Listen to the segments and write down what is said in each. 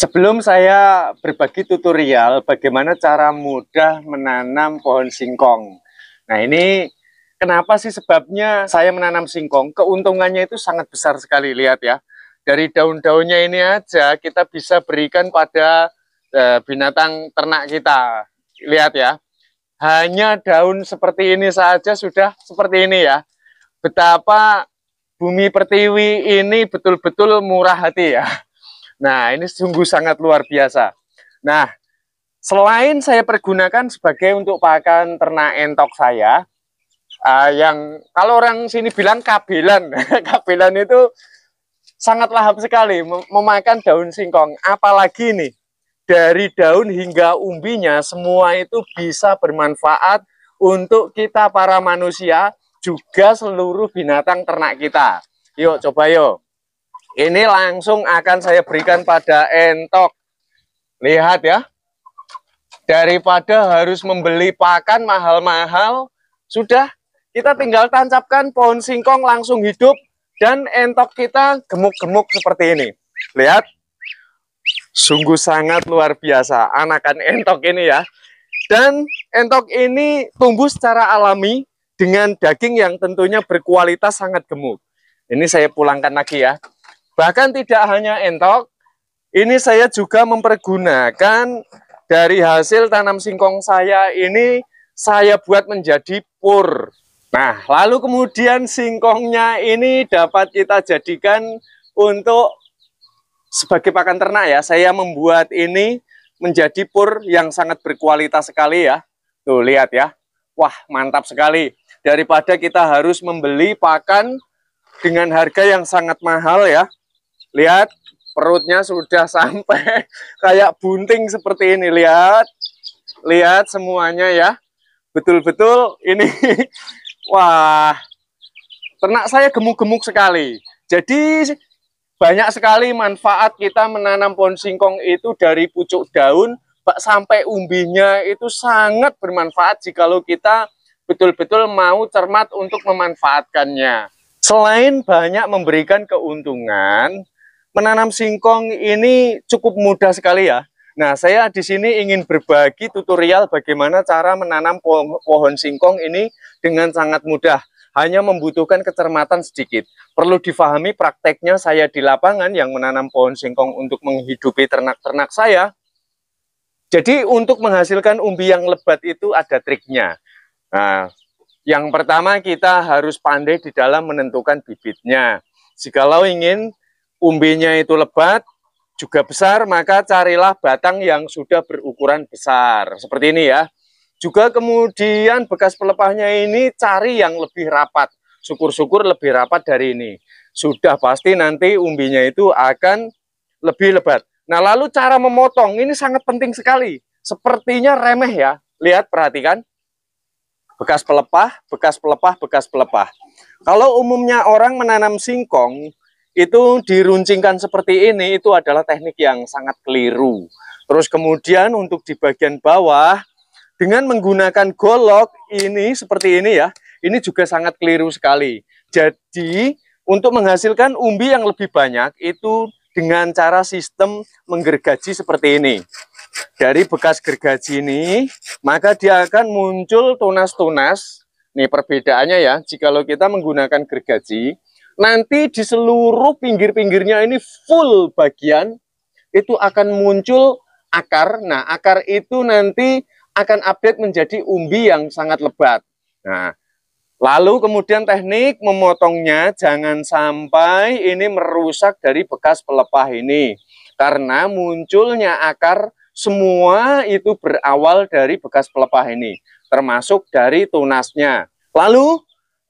Sebelum saya berbagi tutorial bagaimana cara mudah menanam pohon singkong. Nah ini kenapa sih sebabnya saya menanam singkong? Keuntungannya itu sangat besar sekali, lihat ya. Dari daun-daunnya ini aja kita bisa berikan pada eh, binatang ternak kita. Lihat ya, hanya daun seperti ini saja sudah seperti ini ya. Betapa bumi pertiwi ini betul-betul murah hati ya Nah, ini sungguh sangat luar biasa. Nah, selain saya pergunakan sebagai untuk pakan ternak entok saya, uh, yang kalau orang sini bilang kabelan, kabelan itu sangat lahap sekali memakan daun singkong. Apalagi nih, dari daun hingga umbinya semua itu bisa bermanfaat untuk kita para manusia juga seluruh binatang ternak kita. Yuk, coba yuk. Ini langsung akan saya berikan pada entok. Lihat ya. Daripada harus membeli pakan mahal-mahal, sudah kita tinggal tancapkan pohon singkong langsung hidup dan entok kita gemuk-gemuk seperti ini. Lihat. Sungguh sangat luar biasa anakan entok ini ya. Dan entok ini tumbuh secara alami dengan daging yang tentunya berkualitas sangat gemuk. Ini saya pulangkan lagi ya. Bahkan tidak hanya entok, ini saya juga mempergunakan dari hasil tanam singkong saya ini saya buat menjadi pur. Nah, lalu kemudian singkongnya ini dapat kita jadikan untuk sebagai pakan ternak ya. Saya membuat ini menjadi pur yang sangat berkualitas sekali ya. Tuh, lihat ya. Wah, mantap sekali. Daripada kita harus membeli pakan dengan harga yang sangat mahal ya. Lihat perutnya sudah sampai kayak bunting seperti ini. Lihat. Lihat semuanya ya. Betul-betul ini wah. Ternak saya gemuk-gemuk sekali. Jadi banyak sekali manfaat kita menanam pohon singkong itu dari pucuk daun bak sampai umbinya itu sangat bermanfaat jikalau kita betul-betul mau cermat untuk memanfaatkannya. Selain banyak memberikan keuntungan, menanam singkong ini cukup mudah sekali ya. Nah, saya di sini ingin berbagi tutorial bagaimana cara menanam pohon singkong ini dengan sangat mudah. Hanya membutuhkan kecermatan sedikit. Perlu difahami prakteknya saya di lapangan yang menanam pohon singkong untuk menghidupi ternak-ternak saya. Jadi untuk menghasilkan umbi yang lebat itu ada triknya. Nah, yang pertama kita harus pandai di dalam menentukan bibitnya. Jikalau ingin umbinya itu lebat juga besar, maka carilah batang yang sudah berukuran besar. Seperti ini ya. Juga kemudian bekas pelepahnya ini cari yang lebih rapat. Syukur-syukur lebih rapat dari ini. Sudah pasti nanti umbinya itu akan lebih lebat. Nah lalu cara memotong ini sangat penting sekali. Sepertinya remeh ya. Lihat perhatikan. Bekas pelepah, bekas pelepah, bekas pelepah. Kalau umumnya orang menanam singkong, itu diruncingkan seperti ini itu adalah teknik yang sangat keliru. Terus kemudian untuk di bagian bawah dengan menggunakan golok ini seperti ini ya, ini juga sangat keliru sekali. Jadi untuk menghasilkan umbi yang lebih banyak itu dengan cara sistem menggergaji seperti ini. Dari bekas gergaji ini, maka dia akan muncul tunas-tunas. Ini perbedaannya ya, jikalau kita menggunakan gergaji, Nanti di seluruh pinggir-pinggirnya ini full bagian itu akan muncul akar. Nah, akar itu nanti akan update menjadi umbi yang sangat lebat. Nah, lalu kemudian teknik memotongnya jangan sampai ini merusak dari bekas pelepah ini. Karena munculnya akar semua itu berawal dari bekas pelepah ini, termasuk dari tunasnya. Lalu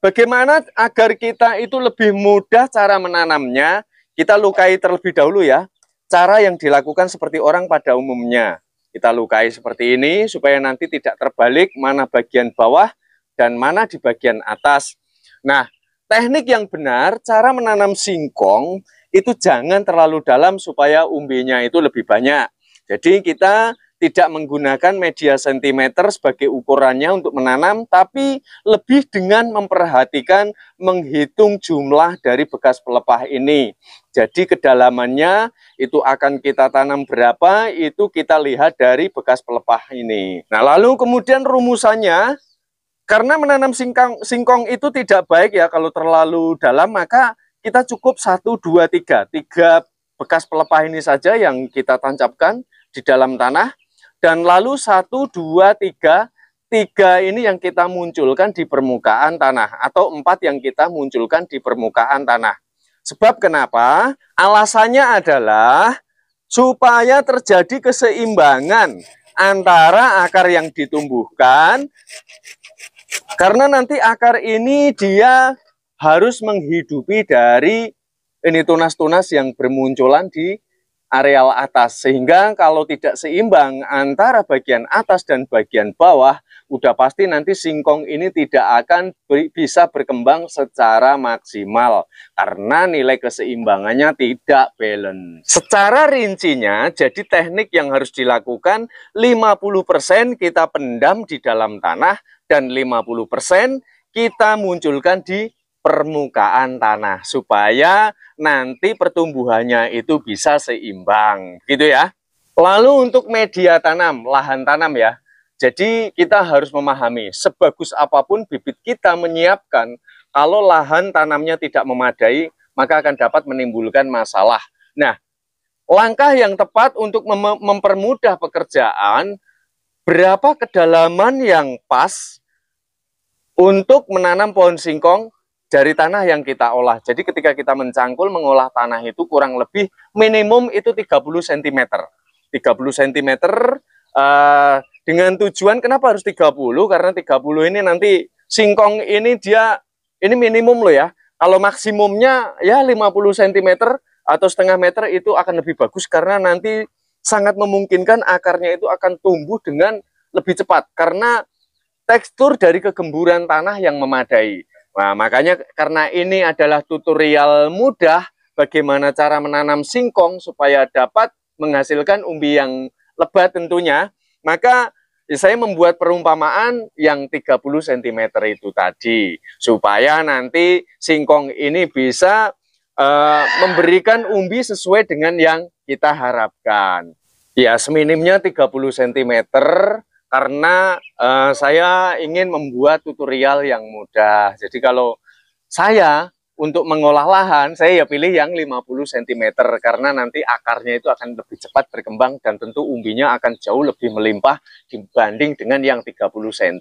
Bagaimana agar kita itu lebih mudah cara menanamnya? Kita lukai terlebih dahulu ya. Cara yang dilakukan seperti orang pada umumnya. Kita lukai seperti ini supaya nanti tidak terbalik mana bagian bawah dan mana di bagian atas. Nah, teknik yang benar cara menanam singkong itu jangan terlalu dalam supaya umbinya itu lebih banyak. Jadi kita tidak menggunakan media sentimeter sebagai ukurannya untuk menanam, tapi lebih dengan memperhatikan menghitung jumlah dari bekas pelepah ini. Jadi kedalamannya itu akan kita tanam berapa, itu kita lihat dari bekas pelepah ini. Nah lalu kemudian rumusannya, karena menanam singkong, singkong itu tidak baik ya kalau terlalu dalam, maka kita cukup 1, 2, 3. 3 bekas pelepah ini saja yang kita tancapkan di dalam tanah dan lalu satu dua tiga tiga ini yang kita munculkan di permukaan tanah atau empat yang kita munculkan di permukaan tanah. Sebab kenapa? Alasannya adalah supaya terjadi keseimbangan antara akar yang ditumbuhkan karena nanti akar ini dia harus menghidupi dari ini tunas-tunas yang bermunculan di areal atas sehingga kalau tidak seimbang antara bagian atas dan bagian bawah udah pasti nanti singkong ini tidak akan bisa berkembang secara maksimal karena nilai keseimbangannya tidak balance. Secara rincinya, jadi teknik yang harus dilakukan 50% kita pendam di dalam tanah dan 50% kita munculkan di permukaan tanah supaya nanti pertumbuhannya itu bisa seimbang gitu ya lalu untuk media tanam lahan tanam ya jadi kita harus memahami sebagus apapun bibit kita menyiapkan kalau lahan tanamnya tidak memadai maka akan dapat menimbulkan masalah nah langkah yang tepat untuk mem mempermudah pekerjaan berapa kedalaman yang pas untuk menanam pohon singkong dari tanah yang kita olah. Jadi ketika kita mencangkul mengolah tanah itu kurang lebih minimum itu 30 cm. 30 cm uh, dengan tujuan kenapa harus 30? Karena 30 ini nanti singkong ini dia ini minimum loh ya. Kalau maksimumnya ya 50 cm atau setengah meter itu akan lebih bagus karena nanti sangat memungkinkan akarnya itu akan tumbuh dengan lebih cepat karena tekstur dari kegemburan tanah yang memadai. Nah, makanya karena ini adalah tutorial mudah bagaimana cara menanam singkong supaya dapat menghasilkan umbi yang lebat tentunya, maka saya membuat perumpamaan yang 30 cm itu tadi supaya nanti singkong ini bisa uh, memberikan umbi sesuai dengan yang kita harapkan. Ya, seminimnya 30 cm karena uh, saya ingin membuat tutorial yang mudah. Jadi kalau saya untuk mengolah lahan, saya ya pilih yang 50 cm karena nanti akarnya itu akan lebih cepat berkembang dan tentu umbinya akan jauh lebih melimpah dibanding dengan yang 30 cm.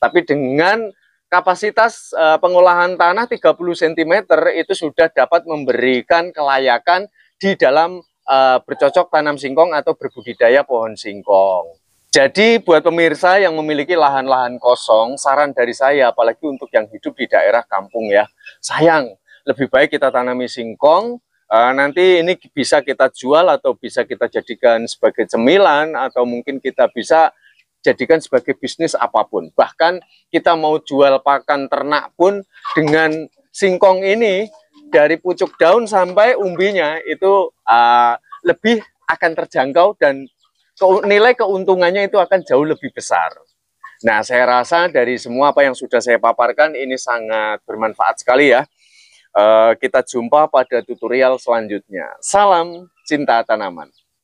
Tapi dengan kapasitas uh, pengolahan tanah 30 cm itu sudah dapat memberikan kelayakan di dalam uh, bercocok tanam singkong atau berbudidaya pohon singkong. Jadi buat pemirsa yang memiliki lahan-lahan kosong, saran dari saya apalagi untuk yang hidup di daerah kampung ya. Sayang, lebih baik kita tanami singkong, eh, nanti ini bisa kita jual atau bisa kita jadikan sebagai cemilan atau mungkin kita bisa jadikan sebagai bisnis apapun. Bahkan kita mau jual pakan ternak pun dengan singkong ini dari pucuk daun sampai umbinya itu eh, lebih akan terjangkau dan nilai keuntungannya itu akan jauh lebih besar. Nah, saya rasa dari semua apa yang sudah saya paparkan ini sangat bermanfaat sekali ya. Eh, kita jumpa pada tutorial selanjutnya. Salam cinta tanaman.